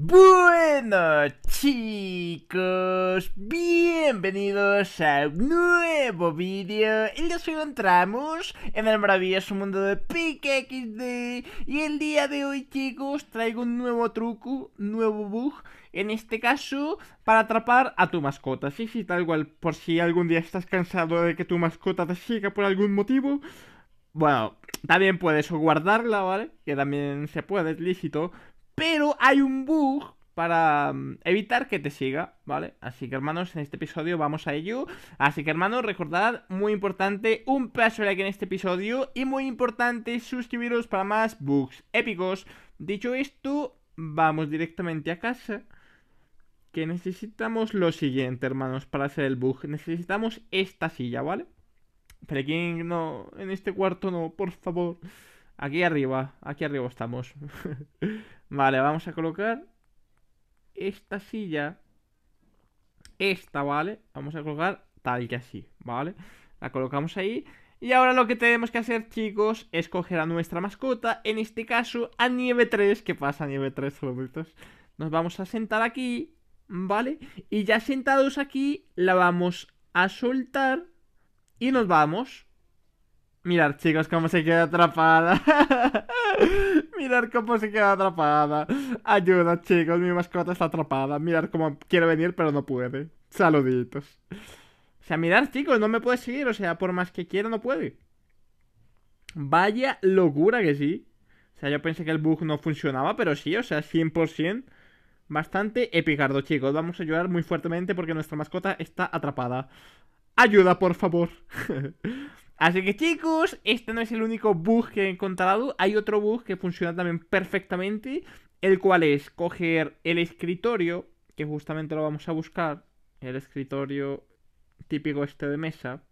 Bueno chicos, bienvenidos a un nuevo vídeo y nos encontramos en el maravilloso mundo de PKXD Y el día de hoy chicos traigo un nuevo truco, nuevo bug en este caso, para atrapar a tu mascota. Sí, si, tal cual, por si algún día estás cansado de que tu mascota te siga por algún motivo. Bueno, también puedes guardarla, ¿vale? Que también se puede, es lícito. Pero hay un bug para mm, evitar que te siga, ¿vale? Así que hermanos, en este episodio vamos a ello. Así que hermanos, recordad, muy importante, un paso like en este episodio y muy importante, suscribiros para más bugs épicos. Dicho esto, vamos directamente a casa. Que necesitamos lo siguiente, hermanos, para hacer el bug. Necesitamos esta silla, ¿vale? Pero aquí no, en este cuarto no, por favor. Aquí arriba, aquí arriba estamos. vale, vamos a colocar esta silla. Esta, ¿vale? Vamos a colocar tal que así, ¿vale? La colocamos ahí. Y ahora lo que tenemos que hacer, chicos, es coger a nuestra mascota, en este caso a Nieve 3. ¿Qué pasa, Nieve 3, Nos vamos a sentar aquí, ¿vale? Y ya sentados aquí, la vamos a soltar y nos vamos, Mirad, chicos, cómo se queda atrapada. Mirad cómo se queda atrapada. Ayuda, chicos, mi mascota está atrapada. Mirad cómo quiere venir, pero no puede. Saluditos. O sea, mirad, chicos, no me puede seguir. O sea, por más que quiera, no puede. Vaya locura que sí. O sea, yo pensé que el bug no funcionaba, pero sí, o sea, 100%. Bastante epicardo, chicos. Vamos a llorar muy fuertemente porque nuestra mascota está atrapada. Ayuda, por favor. Así que chicos, este no es el único bug que he encontrado. Hay otro bug que funciona también perfectamente, el cual es coger el escritorio, que justamente lo vamos a buscar, el escritorio típico este de mesa,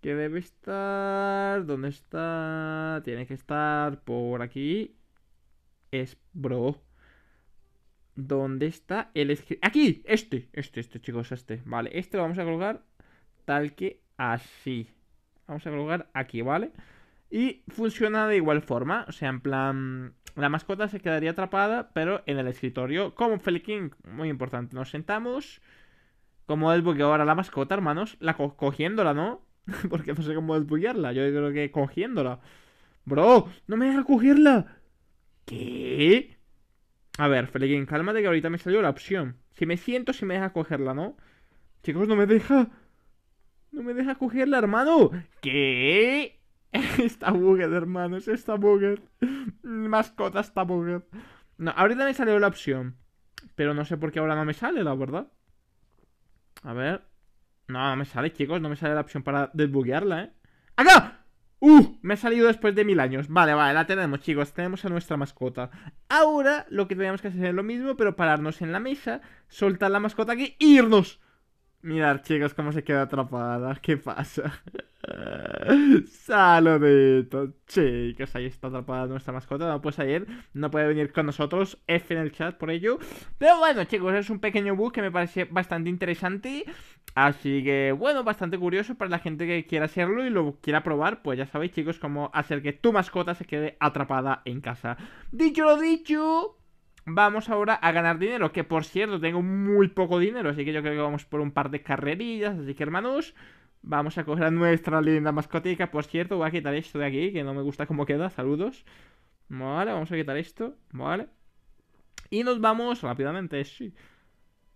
que debe estar... ¿Dónde está? Tiene que estar por aquí. Es bro. ¿Dónde está el escritorio? ¡Aquí! Este, este, este, chicos, este. Vale, este lo vamos a colocar tal que así. Vamos a colocar aquí, ¿vale? Y funciona de igual forma, o sea, en plan, la mascota se quedaría atrapada, pero en el escritorio, como Felikin. muy importante, nos sentamos, como porque ahora la mascota, hermanos, la cogiéndola, ¿no? Porque no sé cómo desbuguearla, yo creo que cogiéndola. Bro, no me deja cogerla. ¿Qué? A ver, Felikin. cálmate que ahorita me salió la opción. Si me siento, si me deja cogerla, ¿no? Chicos, no me deja. No me deja cogerla, hermano. ¿Qué? Está bugged, hermanos. esta bugged. Mascota está bugged. No, ahorita me salió la opción. Pero no sé por qué ahora no me sale, la verdad. A ver. No, no me sale, chicos. No me sale la opción para desbuguearla, ¿eh? ¡Acá! ¡Uh! Me ha salido después de mil años. Vale, vale, la tenemos, chicos. Tenemos a nuestra mascota. Ahora lo que tenemos que hacer es lo mismo, pero pararnos en la mesa, soltar la mascota aquí e irnos. Mirad, chicos, cómo se queda atrapada. ¿Qué pasa? Saludito, chicos. Ahí está atrapada nuestra mascota. No, pues ayer no puede venir con nosotros. F en el chat por ello. Pero bueno, chicos, es un pequeño bug que me parece bastante interesante. Así que, bueno, bastante curioso para la gente que quiera hacerlo y lo quiera probar. Pues ya sabéis, chicos, cómo hacer que tu mascota se quede atrapada en casa. Dicho lo dicho, Vamos ahora a ganar dinero, que por cierto tengo muy poco dinero, así que yo creo que vamos por un par de carrerillas, así que hermanos, vamos a coger a nuestra linda mascotica, por cierto, voy a quitar esto de aquí, que no me gusta cómo queda, saludos. Vale, vamos a quitar esto, vale. Y nos vamos rápidamente, sí.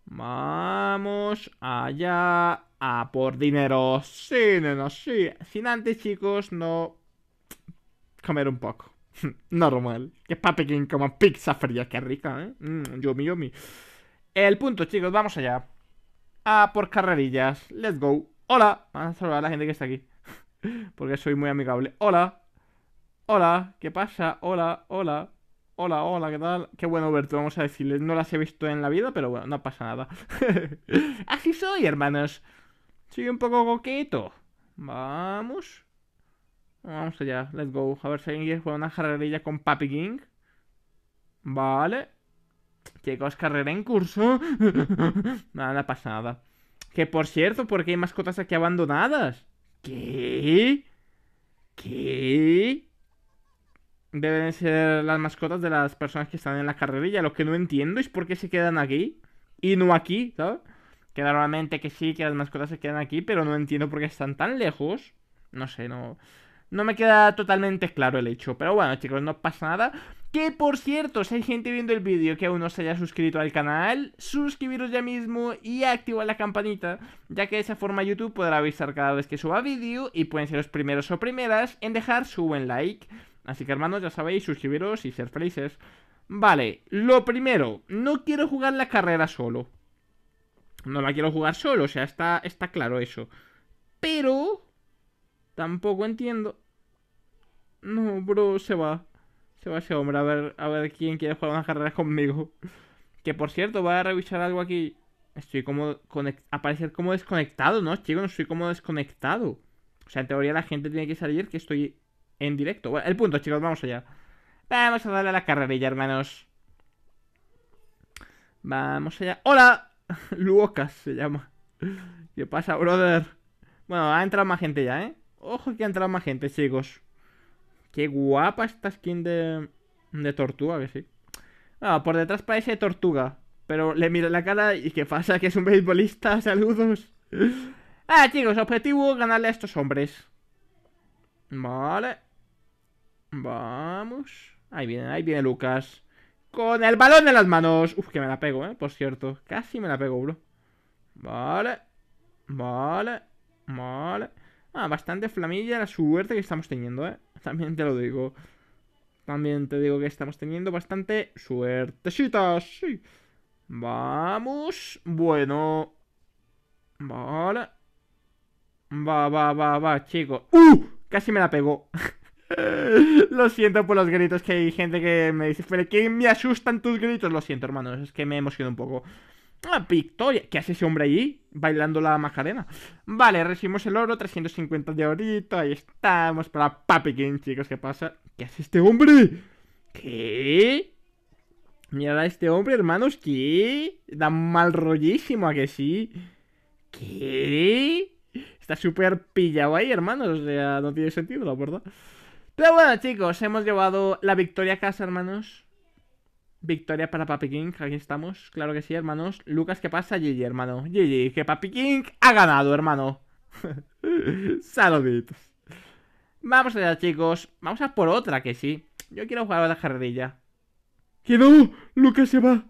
Vamos allá a por dinero, sí, nena, sí. Sin antes, chicos, no comer un poco. Normal. Que para Pekín como pizza fría, qué rica, ¿eh? mi yo mi El punto, chicos, vamos allá. A por carrerillas. Let's go. Hola. Vamos a saludar a la gente que está aquí. Porque soy muy amigable. Hola. Hola. ¿Qué pasa? Hola, hola. Hola, hola, ¿qué tal? Qué bueno verte, vamos a decirles. No las he visto en la vida, pero bueno, no pasa nada. Así soy, hermanos. Soy un poco coqueto. Vamos. Vamos allá, let's go. A ver si alguien quiere jugar una carrerilla con Papi King. Vale. Chicos, carrera en curso. nada pasa nada. Que por cierto, ¿por qué hay mascotas aquí abandonadas. ¿Qué? ¿Qué? Deben ser las mascotas de las personas que están en la carrerilla. Lo que no entiendo es por qué se quedan aquí y no aquí, ¿sabes? Que normalmente que sí, que las mascotas se quedan aquí, pero no entiendo por qué están tan lejos. No sé, no. No me queda totalmente claro el hecho, pero bueno chicos, no pasa nada. Que por cierto, si hay gente viendo el vídeo que aún no se haya suscrito al canal, suscribiros ya mismo y activar la campanita, ya que de esa forma YouTube podrá avisar cada vez que suba vídeo y pueden ser los primeros o primeras en dejar su buen like. Así que hermanos, ya sabéis, suscribiros y ser felices. Vale, lo primero, no quiero jugar la carrera solo. No la quiero jugar solo, o sea, está, está claro eso. Pero Tampoco entiendo. No, bro, se va. Se va ese hombre a ver, a ver quién quiere jugar una carreras conmigo. Que por cierto, voy a revisar algo aquí. Estoy como... Aparecer como desconectado, ¿no, chicos? No estoy como desconectado. O sea, en teoría la gente tiene que salir que estoy en directo. Bueno, el punto, chicos, vamos allá. Vamos a darle a la carrerilla, hermanos. Vamos allá. ¡Hola! Luocas se llama. ¿Qué pasa, brother? Bueno, ha entrado más gente ya, ¿eh? Ojo que ha entrado más gente, chicos. Qué guapa esta skin de, de tortuga, que sí. Ah, por detrás parece tortuga. Pero le miro la cara y qué pasa, que es un beisbolista. Saludos. ah, chicos, objetivo ganarle a estos hombres. Vale. Vamos. Ahí viene, ahí viene Lucas. Con el balón en las manos. Uf, que me la pego, eh, por cierto. Casi me la pego, bro. Vale. Vale. Vale. Ah, bastante flamilla la suerte que estamos teniendo, ¿eh? También te lo digo. También te digo que estamos teniendo bastante suertecita, sí. Vamos. Bueno. Vale. Va, va, va, va, chico. ¡Uh! Casi me la pegó. lo siento por los gritos que hay gente que me dice, ¿pero que me asustan tus gritos? Lo siento, hermanos, es que me emociono un poco. Ah, victoria. ¿Qué hace ese hombre allí? Bailando la macarena. Vale, recibimos el oro, 350 de orito. Ahí estamos para Papikin, chicos. ¿Qué pasa? ¿Qué hace este hombre? ¿Qué? Mirad a este hombre, hermanos. ¿Qué? Da mal rollísimo, ¿a que sí? ¿Qué? Está súper pillado ahí, hermanos. O no tiene sentido, la verdad. Pero bueno, chicos, hemos llevado la victoria a casa, hermanos. Victoria para Papi King, aquí estamos, claro que sí, hermanos. Lucas, ¿qué pasa? GG, hermano. GG, que Papi King ha ganado, hermano. Saluditos. Vamos allá, chicos. Vamos a por otra, que sí. Yo quiero jugar a la ¡Que no! ¡Lucas se va!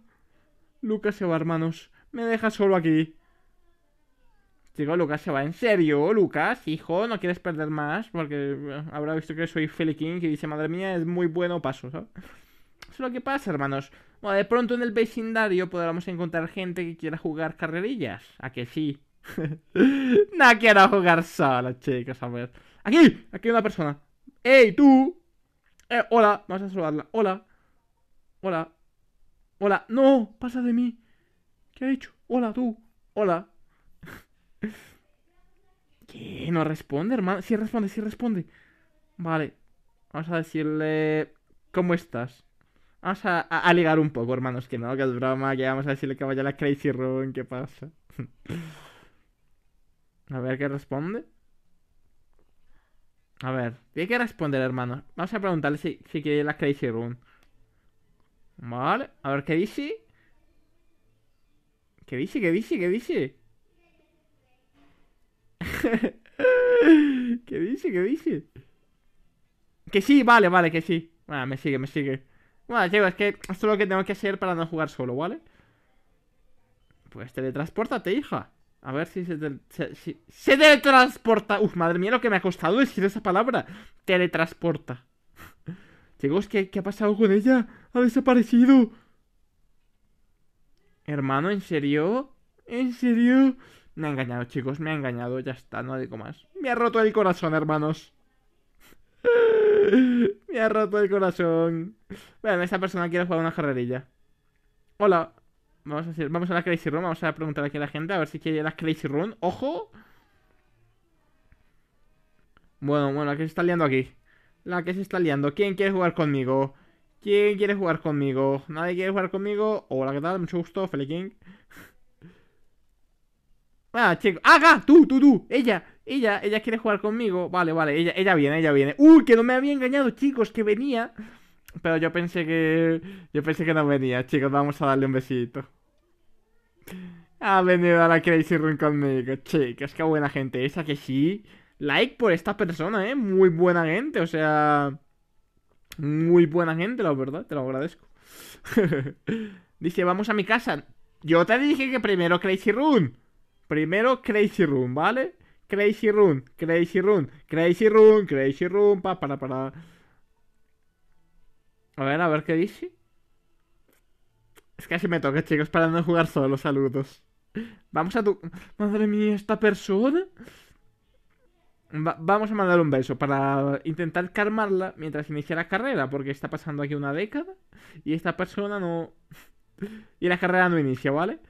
Lucas se va, hermanos. Me deja solo aquí. Chicos, Lucas se va. ¿En serio, Lucas? Hijo, no quieres perder más. Porque eh, habrá visto que soy King y dice, madre mía, es muy bueno paso, ¿sabes? Es lo que pasa, hermanos. Bueno, de pronto en el vecindario podremos encontrar gente que quiera jugar carrerillas. ¿A que sí? no quiera jugar solo, chicos, a ver. ¡Aquí! Aquí hay una persona. ¡Ey, tú! Eh, hola, vamos a saludarla. Hola. Hola. Hola. ¡No! ¡Pasa de mí! ¿Qué ha dicho? Hola, tú. Hola. ¿Qué? ¿No responde, hermano? Sí responde, sí responde. Vale. Vamos a decirle... ¿Cómo estás? Vamos a, ligar un poco, hermanos, que no, que es broma, que vamos a decirle que vaya la Crazy Run, ¿qué pasa? a ver qué responde. A ver, tiene que responder, hermano Vamos a preguntarle si, quiere la Crazy Room Vale, a ver qué dice. ¿Qué dice? ¿Qué dice? ¿Qué dice? ¿Qué dice? ¿Qué dice? Que sí, vale, vale, que sí. Bueno, ah, me sigue, me sigue. Bueno, chicos, es que esto es lo que tengo que hacer para no jugar solo, ¿vale? Pues teletransportate, hija. A ver si se, te, si, se teletransporta. Uf, madre mía, lo que me ha costado decir esa palabra. Teletransporta. Chicos, ¿qué, ¿qué ha pasado con ella? Ha desaparecido. Hermano, ¿en serio? ¿En serio? Me ha engañado, chicos, me ha engañado, ya está, no digo más. Me ha roto el corazón, hermanos. Me ha roto el corazón. Bueno, esa persona quiere jugar una carrerilla. Hola. Vamos a, hacer, vamos a la Crazy Room. Vamos a preguntar aquí a la gente a ver si quiere la Crazy Room. ¡Ojo! Bueno, bueno, la que se está liando aquí? La que se está liando. ¿Quién quiere jugar conmigo? ¿Quién quiere jugar conmigo? ¿Nadie quiere jugar conmigo? Hola, ¿qué tal? Mucho gusto, King. Ah, chicos! ¡Haga! Ah, ¡Tú, tú, tú! ¡Ella! Ella, ella quiere jugar conmigo. Vale, vale, ella, ella viene, ella viene. ¡Uy! Que no me había engañado, chicos, que venía. Pero yo pensé que. Yo pensé que no venía, chicos. Vamos a darle un besito. Ha venido a la Crazy Room conmigo, chicos. Qué buena gente esa que sí. Like por esta persona, eh. Muy buena gente, o sea. Muy buena gente, la verdad, te lo agradezco. Dice, vamos a mi casa. Yo te dije que primero Crazy Run. Primero Crazy Room, ¿vale? Crazy Room, Crazy Room, Crazy Room, Crazy Room, pa, para, para. A ver, a ver qué dice. Es casi me toca, chicos, para no jugar solo, saludos. Vamos a tu... Madre mía, esta persona. vamos a mandar un beso para intentar calmarla mientras inicia la carrera, porque está pasando aquí una década y esta persona no... y la carrera no inicia, ¿vale?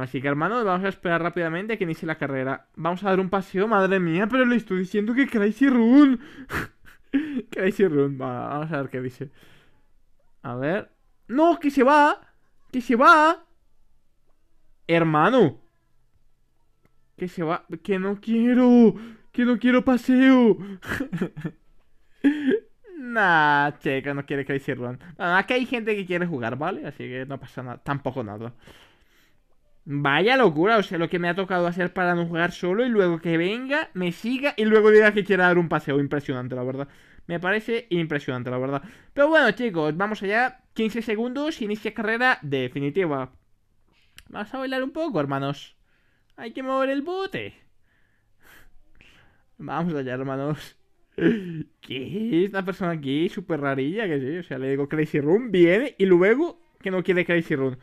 Así que hermano, vamos a esperar rápidamente a que inicie la carrera. Vamos a dar un paseo, madre mía, pero le estoy diciendo que Crazy Run. Crazy Run, vamos a ver qué dice. A ver. ¡No! ¡Que se va! ¡Que se va! ¡Hermano! ¡Que se va! ¡Que no quiero! ¡Que no quiero paseo! nah, Que no quiere Crazy Run. aquí hay gente que quiere jugar, ¿vale? Así que no pasa nada. Tampoco nada. Vaya locura, o sea, lo que me ha tocado hacer para no jugar solo y luego que venga, me siga y luego diga que quiera dar un paseo. Impresionante, la verdad. Me parece impresionante, la verdad. Pero bueno, chicos, vamos allá. 15 segundos, inicia carrera definitiva. Vamos a bailar un poco, hermanos. Hay que mover el bote. Vamos allá, hermanos. ¿Qué? Esta persona aquí, súper rarilla, que sí. O sea, le digo Crazy Room, viene y luego que no quiere Crazy Room.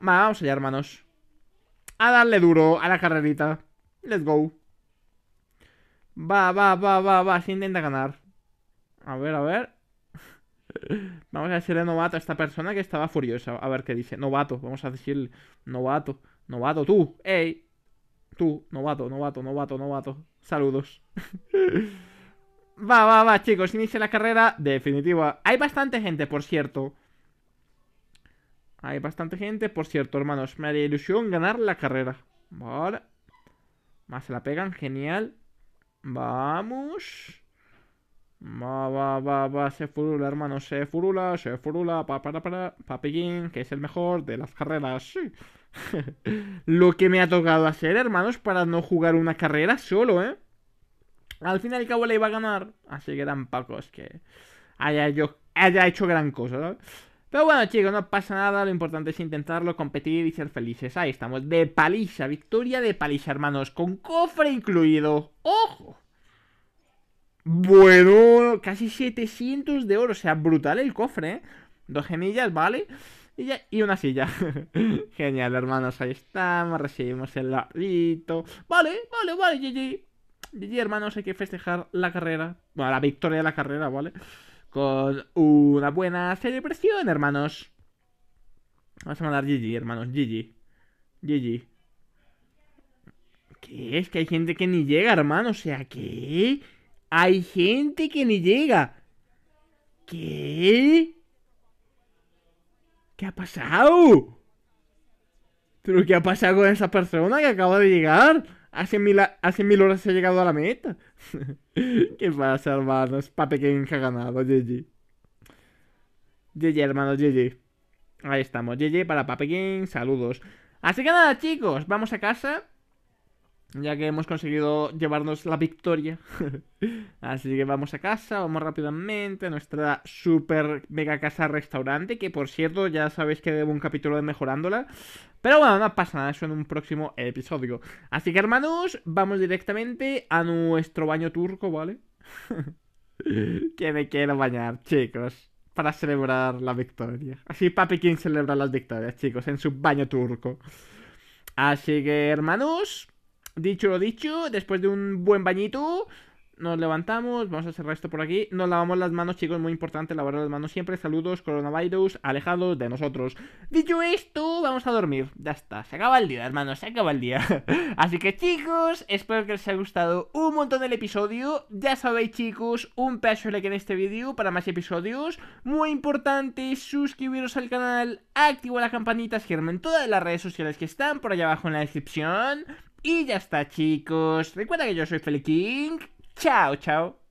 Vamos allá, hermanos a darle duro a la carrerita. Let's go. Va, va, va, va, va. Se intenta ganar. A ver, a ver. Vamos a decirle novato a esta persona que estaba furiosa. A ver qué dice. Novato. Vamos a decirle novato. Novato, tú. Ey. Tú, novato, novato, novato, novato. Saludos. va, va, va, chicos. Inicia la carrera definitiva. Hay bastante gente, por cierto. Hay bastante gente. Por cierto, hermanos, me haría ilusión ganar la carrera. Vale. Más se la pegan, genial. Vamos. Va, va, va, va, se furula, hermanos. se furula, se furula, pa, para, para, que es el mejor de las carreras, sí. Lo que me ha tocado hacer, hermanos, para no jugar una carrera solo, ¿eh? Al final y cabo le iba a ganar, así que tampoco es que haya, yo, hecho gran cosa, pero bueno, chicos, no pasa nada. Lo importante es intentarlo, competir y ser felices. Ahí estamos. De paliza. Victoria de paliza, hermanos. Con cofre incluido. ¡Ojo! Bueno, casi 700 de oro. O sea, brutal el cofre, ¿eh? Dos gemillas, ¿vale? Y, una silla. Genial, hermanos. Ahí estamos. Recibimos el ladito. Vale, vale, vale, GG. GG, hermanos. Hay que festejar la carrera. Bueno, la victoria de la carrera, ¿vale? vale con una buena celebración, hermanos. Vamos a mandar GG, hermanos, GG. GG. ¿Qué es? Que hay gente que ni llega, hermano. O sea, ¿qué? Hay gente que ni llega. ¿Qué? ¿Qué ha pasado? ¿Pero qué ha pasado con esa persona que acaba de llegar? Hace mil, horas se ha llegado a la meta. ¿Qué pasa, hermanos? Es Pape King que ha ganado, GG. GG, hermano, GG. Ahí estamos, GG para Pape King, saludos. Así que nada, chicos, vamos a casa ya que hemos conseguido llevarnos la victoria. Así que vamos a casa, vamos rápidamente a nuestra super mega casa restaurante, que por cierto ya sabéis que debo un capítulo de mejorándola. Pero bueno, no pasa nada, eso en un próximo episodio. Así que hermanos, vamos directamente a nuestro baño turco, ¿vale? que me quiero bañar, chicos, para celebrar la victoria. Así Papi King celebra las victorias, chicos, en su baño turco. Así que hermanos dicho lo dicho, después de un buen bañito, nos levantamos, vamos a cerrar esto por aquí. Nos lavamos las manos, chicos, muy importante lavar las manos siempre. Saludos, coronavirus, alejados de nosotros. Dicho esto, vamos a dormir. Ya está, se acaba el día, hermanos, se acaba el día. Así que, chicos, espero que les haya gustado un montón el episodio. Ya sabéis, chicos, un pedazo like en este vídeo para más episodios. Muy importante, suscribiros al canal, activo la campanita, sígueme en todas las redes sociales que están por allá abajo en la descripción. Y ya está, chicos. Recuerda que yo soy Feliking. Chao, chao.